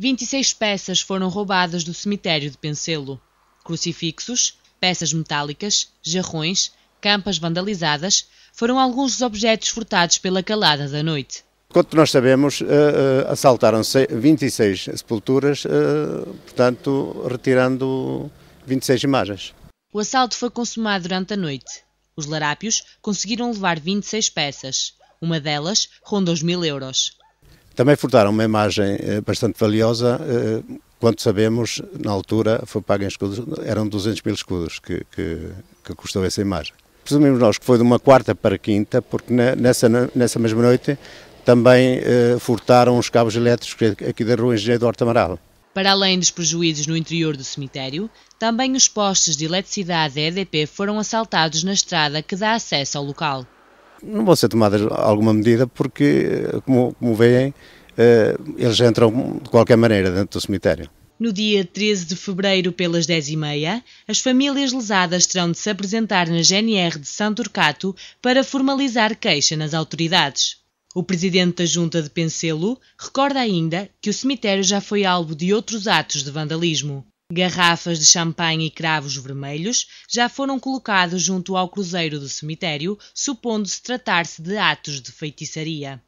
26 peças foram roubadas do cemitério de Pencelo: crucifixos, peças metálicas, jarrões, campas vandalizadas foram alguns dos objetos furtados pela calada da noite. Quanto nós sabemos, eh, eh, assaltaram 26 sepulturas, eh, portanto, retirando 26 imagens. O assalto foi consumado durante a noite. Os larápios conseguiram levar 26 peças. Uma delas ronda os mil euros. Também furtaram uma imagem eh, bastante valiosa. Eh, Quanto sabemos, na altura foi paga em escudos, eram 200 mil escudos que, que, que custou essa imagem. Presumimos nós que foi de uma quarta para quinta, porque nessa, nessa mesma noite também eh, furtaram os cabos elétricos aqui da rua Engenheiro do Horto Amaral. Para além dos prejuízos no interior do cemitério, também os postes de eletricidade da EDP foram assaltados na estrada que dá acesso ao local não vão ser tomadas alguma medida porque, eh, como, como veem, eh, eles entram de qualquer maneira dentro do cemitério. No dia 13 de fevereiro, pelas 10h30, as famílias lesadas terão de se apresentar na GNR de São Torcato para formalizar queixa nas autoridades. O presidente da Junta de Pencelo recorda ainda que o cemitério já foi alvo de outros atos de vandalismo. Garrafas de champanhe e cravos vermelhos já foram colocados junto ao cruzeiro do cemitério, supondo-se tratar-se de atos de feitiçaria.